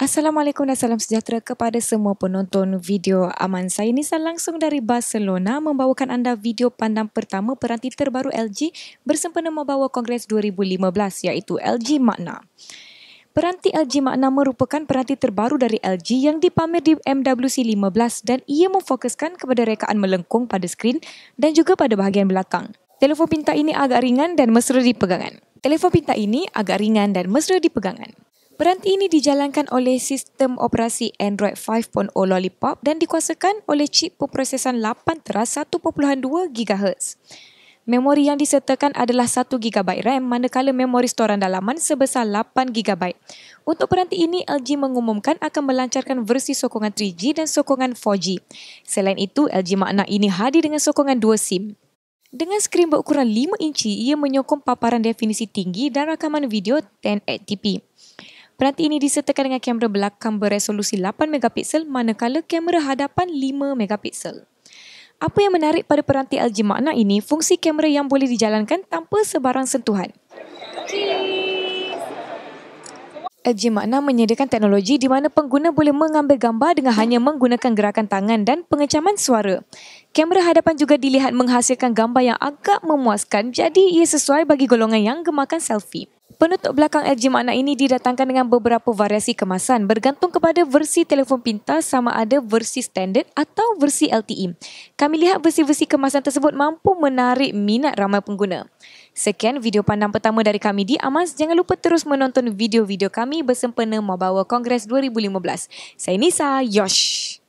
Assalamualaikum dan salam sejahtera kepada semua penonton video aman. Saya Nisa langsung dari Barcelona membawakan anda video pandang pertama peranti terbaru LG bersempena membawa Kongres 2015 iaitu LG Makna. Peranti LG Makna merupakan peranti terbaru dari LG yang dipamer di MWC 15 dan ia memfokuskan kepada rekaan melengkung pada skrin dan juga pada bahagian belakang. Telefon pintar ini agak ringan dan mesra di pegangan. Telefon pintar ini agak ringan dan mesra di pegangan. Peranti ini dijalankan oleh sistem operasi Android 5.0 Lollipop dan dikuasakan oleh chip pemprosesan 8 teras 1.2 GHz. Memori yang disertakan adalah 1 GB RAM manakala memori storan dalaman sebesar 8 GB. Untuk peranti ini, LG mengumumkan akan melancarkan versi sokongan 3G dan sokongan 4G. Selain itu, LG makna ini hadir dengan sokongan 2 SIM. Dengan skrin berukuran 5 inci, ia menyokong paparan definisi tinggi dan rakaman video 1080p. Peranti ini disertakan dengan kamera belakang beresolusi 8MP manakala kamera hadapan 5MP. Apa yang menarik pada peranti LG Makna ini, fungsi kamera yang boleh dijalankan tanpa sebarang sentuhan. LG Makna menyediakan teknologi di mana pengguna boleh mengambil gambar dengan hanya menggunakan gerakan tangan dan pengecaman suara. Kamera hadapan juga dilihat menghasilkan gambar yang agak memuaskan jadi ia sesuai bagi golongan yang gemarkan selfie. Penutup belakang LG Makna ini didatangkan dengan beberapa variasi kemasan bergantung kepada versi telefon pintar sama ada versi standard atau versi LTE. Kami lihat versi-versi kemasan tersebut mampu menarik minat ramai pengguna. Sekian video pandang pertama dari kami di Amaz. Jangan lupa terus menonton video-video kami bersempena Mabawa Kongres 2015. Saya Nisa, Yosh.